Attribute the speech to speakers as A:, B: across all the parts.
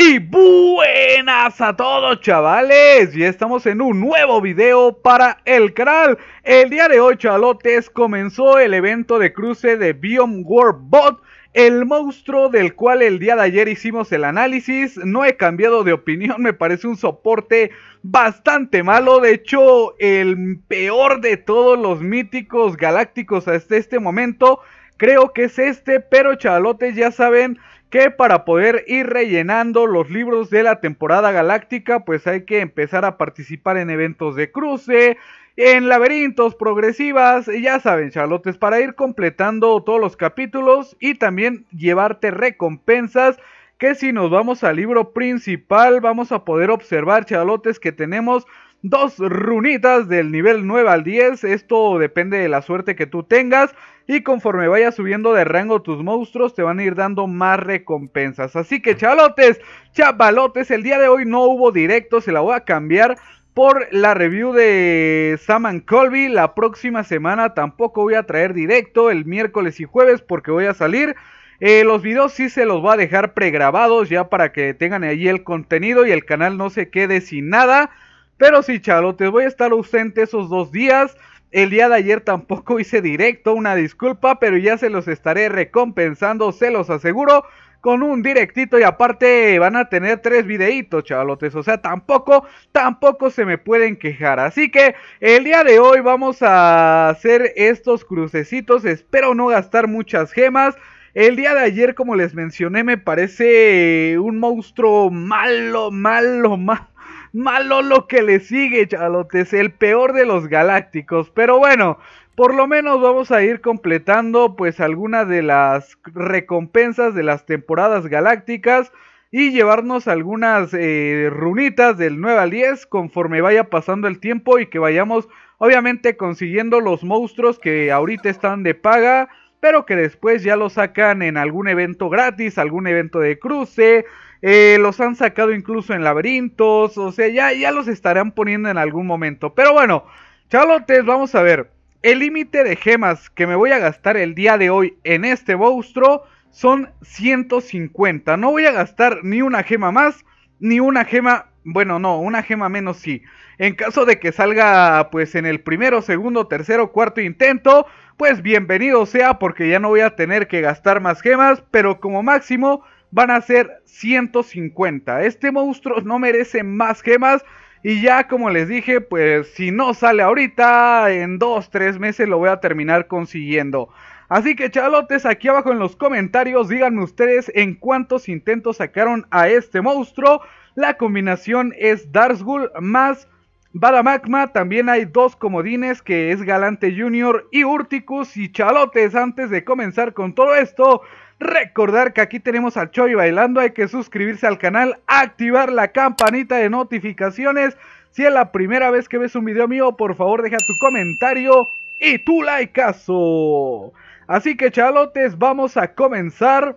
A: Y buenas a todos chavales, ya estamos en un nuevo video para el canal El día de hoy chalotes comenzó el evento de cruce de World Bot el monstruo del cual el día de ayer hicimos el análisis, no he cambiado de opinión, me parece un soporte bastante malo, de hecho el peor de todos los míticos galácticos hasta este momento, creo que es este, pero chalotes ya saben que para poder ir rellenando los libros de la temporada galáctica, pues hay que empezar a participar en eventos de cruce, en laberintos progresivas, ya saben, charlotes, para ir completando todos los capítulos y también llevarte recompensas. Que si nos vamos al libro principal, vamos a poder observar, charlotes, que tenemos dos runitas del nivel 9 al 10. Esto depende de la suerte que tú tengas. Y conforme vayas subiendo de rango tus monstruos te van a ir dando más recompensas. Así que chavalotes, chavalotes, el día de hoy no hubo directo, se la voy a cambiar por la review de Saman Colby. La próxima semana tampoco voy a traer directo el miércoles y jueves porque voy a salir. Eh, los videos sí se los voy a dejar pregrabados ya para que tengan ahí el contenido y el canal no se quede sin nada. Pero sí, chalotes, voy a estar ausente esos dos días. El día de ayer tampoco hice directo, una disculpa, pero ya se los estaré recompensando, se los aseguro, con un directito y aparte van a tener tres videitos, chalotes. O sea, tampoco, tampoco se me pueden quejar. Así que el día de hoy vamos a hacer estos crucecitos, espero no gastar muchas gemas. El día de ayer, como les mencioné, me parece un monstruo malo, malo, malo Malo lo que le sigue, chalotes. El peor de los galácticos. Pero bueno, por lo menos vamos a ir completando pues algunas de las recompensas de las temporadas galácticas y llevarnos algunas eh, runitas del 9 al 10 conforme vaya pasando el tiempo y que vayamos obviamente consiguiendo los monstruos que ahorita están de paga, pero que después ya los sacan en algún evento gratis, algún evento de cruce, eh, los han sacado incluso en laberintos. O sea, ya, ya los estarán poniendo en algún momento. Pero bueno, Charlotes, vamos a ver. El límite de gemas que me voy a gastar el día de hoy en este Boustro son 150. No voy a gastar ni una gema más, ni una gema, bueno, no, una gema menos sí. En caso de que salga pues en el primero, segundo, tercero, cuarto intento, pues bienvenido sea porque ya no voy a tener que gastar más gemas, pero como máximo van a ser 150. Este monstruo no merece más gemas. Y ya como les dije, pues si no sale ahorita, en 2-3 meses lo voy a terminar consiguiendo. Así que chalotes, aquí abajo en los comentarios díganme ustedes en cuántos intentos sacaron a este monstruo. La combinación es Darsgul más Badamagma. También hay dos comodines que es Galante Junior y Urticus. Y chalotes, antes de comenzar con todo esto, Recordar que aquí tenemos al Choi bailando, hay que suscribirse al canal, activar la campanita de notificaciones. Si es la primera vez que ves un video mío, por favor deja tu comentario y tu likeazo. Así que chalotes, vamos a comenzar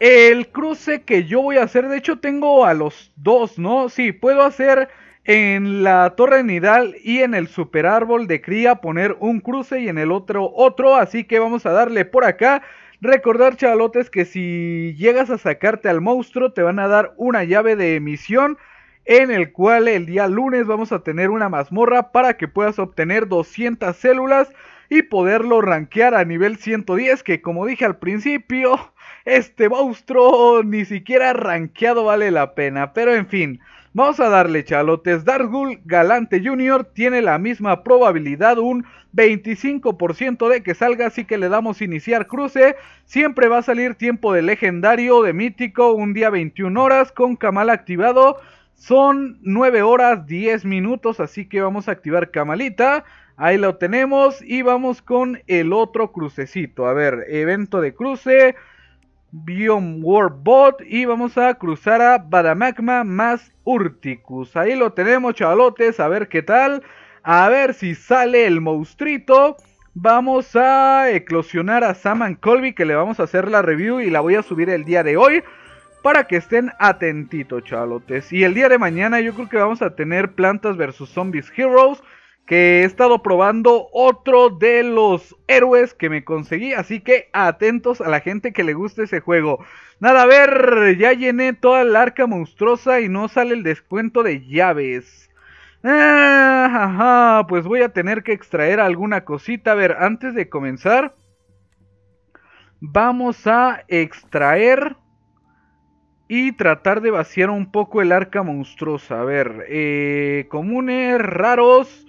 A: el cruce que yo voy a hacer. De hecho tengo a los dos, ¿no? Sí, puedo hacer en la torre nidal y en el super árbol de cría poner un cruce y en el otro otro. Así que vamos a darle por acá. Recordar, chavalotes, que si llegas a sacarte al monstruo, te van a dar una llave de emisión. En el cual el día lunes vamos a tener una mazmorra para que puedas obtener 200 células y poderlo rankear a nivel 110. Que como dije al principio, este monstruo ni siquiera rankeado vale la pena. Pero en fin. Vamos a darle chalotes. Dargul Galante Jr. tiene la misma probabilidad, un 25% de que salga, así que le damos iniciar cruce. Siempre va a salir tiempo de legendario, de mítico, un día 21 horas con Kamal activado. Son 9 horas 10 minutos, así que vamos a activar Kamalita. Ahí lo tenemos y vamos con el otro crucecito. A ver, evento de cruce. Biom Warbot y vamos a cruzar a Badamagma más Urticus. Ahí lo tenemos, chavalotes, a ver qué tal. A ver si sale el monstruito. Vamos a eclosionar a Saman Colby que le vamos a hacer la review y la voy a subir el día de hoy. Para que estén atentitos, chavalotes. Y el día de mañana yo creo que vamos a tener Plantas versus Zombies Heroes que he estado probando otro de los héroes que me conseguí, así que atentos a la gente que le guste ese juego. Nada, a ver, ya llené toda el arca monstruosa y no sale el descuento de llaves. Ah, pues voy a tener que extraer alguna cosita. A ver, antes de comenzar, vamos a extraer y tratar de vaciar un poco el arca monstruosa. A ver, eh, comunes, raros.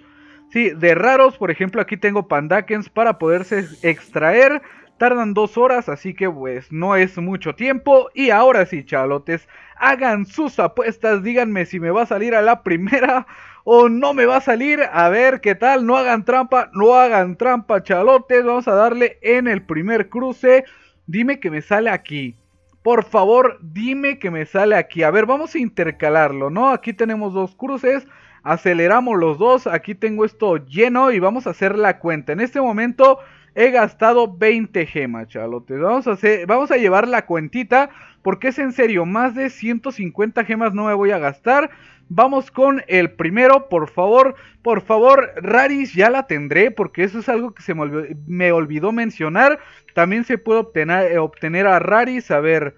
A: Sí, de raros, por ejemplo, aquí tengo pandakens para poderse extraer. Tardan dos horas, así que pues no es mucho tiempo. Y ahora sí, chalotes, hagan sus apuestas. Díganme si me va a salir a la primera o no me va a salir. A ver qué tal. No hagan trampa, no hagan trampa, chalotes. Vamos a darle en el primer cruce. Dime que me sale aquí. Por favor, dime que me sale aquí. A ver, vamos a intercalarlo, ¿no? Aquí tenemos dos cruces aceleramos los dos. Aquí tengo esto lleno y vamos a hacer la cuenta. En este momento he gastado 20 gemas, chalote. Vamos a, hacer, vamos a llevar la cuentita porque es en serio, más de 150 gemas no me voy a gastar. Vamos con el primero, por favor, por favor, Raris ya la tendré porque eso es algo que se me olvidó, mencionar. También se puede obtener, eh, obtener a Raris, a ver...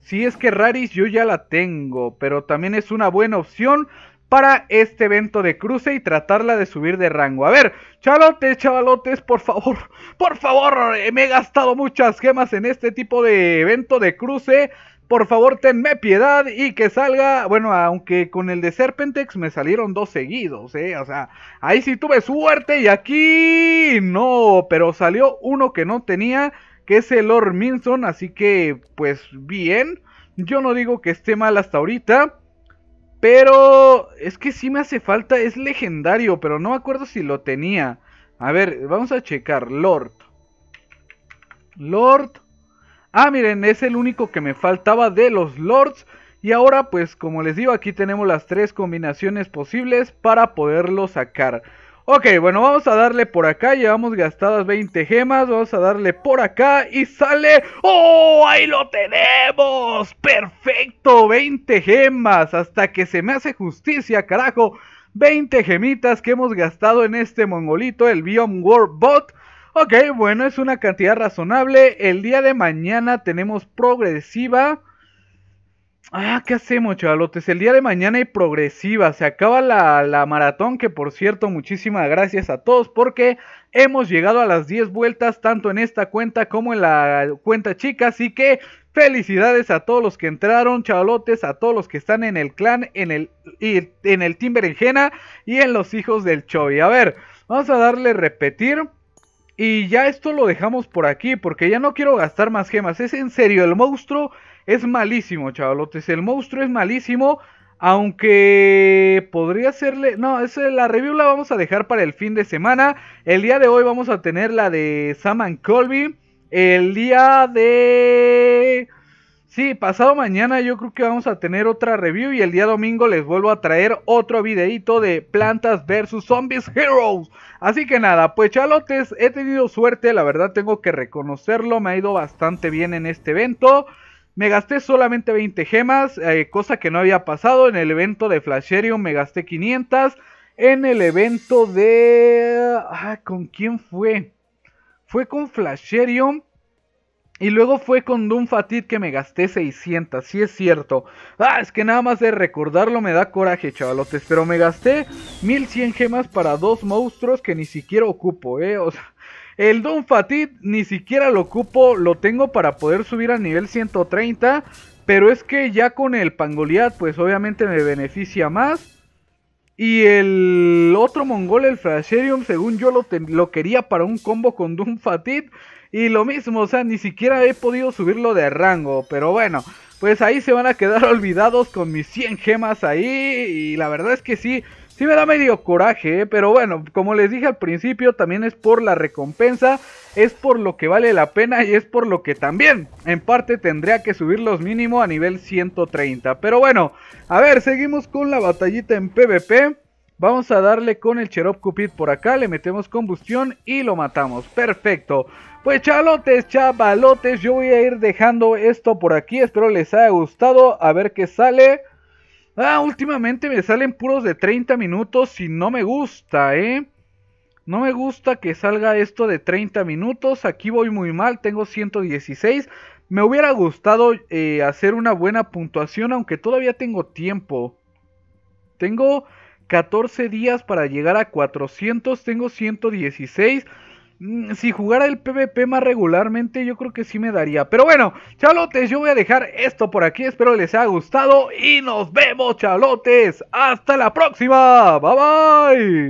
A: Si es que Raris yo ya la tengo, pero también es una buena opción para este evento de cruce y tratarla de subir de rango. A ver, chalotes, chavalotes, por favor, por favor, me he gastado muchas gemas en este tipo de evento de cruce. Por favor, tenme piedad y que salga. Bueno, aunque con el de Serpentex me salieron dos seguidos, ¿eh? O sea, ahí sí tuve suerte y aquí no, pero salió uno que no tenía, que es el Lord Minson. Así que, pues bien, yo no digo que esté mal hasta ahorita, pero es que sí me hace falta, es legendario, pero no me acuerdo si lo tenía. A ver, vamos a checar. Lord. Lord. Ah, miren, es el único que me faltaba de los Lords. Y ahora, pues, como les digo, aquí tenemos las tres combinaciones posibles para poderlo sacar. Ok, bueno, vamos a darle por acá. Llevamos gastadas 20 gemas. Vamos a darle por acá y sale. ¡Oh! ¡Ahí lo tenemos! ¡Perfecto! 20 gemas. Hasta que se me hace justicia, carajo. 20 gemitas que hemos gastado en este mongolito, el Biom World Bot. Ok, bueno, es una cantidad razonable. El día de mañana tenemos progresiva. Ah, ¿qué hacemos, chavalotes? El día de mañana y progresiva. Se acaba la, la, maratón, que por cierto, muchísimas gracias a todos porque hemos llegado a las 10 vueltas, tanto en esta cuenta como en la cuenta chica. Así que felicidades a todos los que entraron, chavalotes, a todos los que están en el clan, en el, y, en el Team Berenjena y en los hijos del Chovy. A ver, vamos a darle repetir. Y ya esto lo dejamos por aquí, porque ya no quiero gastar más gemas. Es en serio, el monstruo es malísimo, chavalotes. El monstruo es malísimo. Aunque podría serle. No, la review la vamos a dejar para el fin de semana. El día de hoy vamos a tener la de Saman Colby. El día de. Sí, pasado mañana yo creo que vamos a tener otra review y el día domingo les vuelvo a traer otro videito de Plantas vs Zombies Heroes. Así que nada, pues chalotes, he tenido suerte, la verdad tengo que reconocerlo, me ha ido bastante bien en este evento. Me gasté solamente 20 gemas, eh, cosa que no había pasado. En el evento de Flasherium me gasté 500. En el evento de... Ah, ¿Con quién fue? Fue con Flasherium. Y luego fue con Doom Fatid que me gasté 600, sí es cierto. Ah, es que nada más de recordarlo me da coraje, chavalotes. Pero me gasté 1100 gemas para dos monstruos que ni siquiera ocupo, eh. O sea, el Don Fatid ni siquiera lo ocupo, lo tengo para poder subir a nivel 130. Pero es que ya con el Pangoliat, pues obviamente me beneficia más. Y el otro mongol, el Fraserium, según yo lo, lo quería para un combo con Doom Fatid. Y lo mismo, o sea, ni siquiera he podido subirlo de rango. Pero bueno, pues ahí se van a quedar olvidados con mis 100 gemas ahí. Y la verdad es que sí, Sí me da medio coraje, ¿eh? pero bueno, como les dije al principio, también es por la recompensa, es por lo que vale la pena y es por lo que también, en parte, tendría que subirlos mínimo a nivel 130. Pero bueno, a ver, seguimos con la batallita en PvP. Vamos a darle con el Cherub Cupid por acá, le metemos combustión y lo matamos. Perfecto. Pues chalotes, chavalotes, yo voy a ir dejando esto por aquí. Espero les haya gustado. A ver qué sale. Ah, últimamente me salen puros de 30 minutos y no me gusta, ¿eh? No me gusta que salga esto de 30 minutos. Aquí voy muy mal, tengo 116. Me hubiera gustado eh, hacer una buena puntuación, aunque todavía tengo tiempo. Tengo 14 días para llegar a 400, tengo 116. Mm, si jugara el PvP más regularmente, yo creo que sí me daría. Pero bueno, chalotes, yo voy a dejar esto por aquí. Espero les haya gustado y nos vemos, chalotes. Hasta la próxima. Bye bye.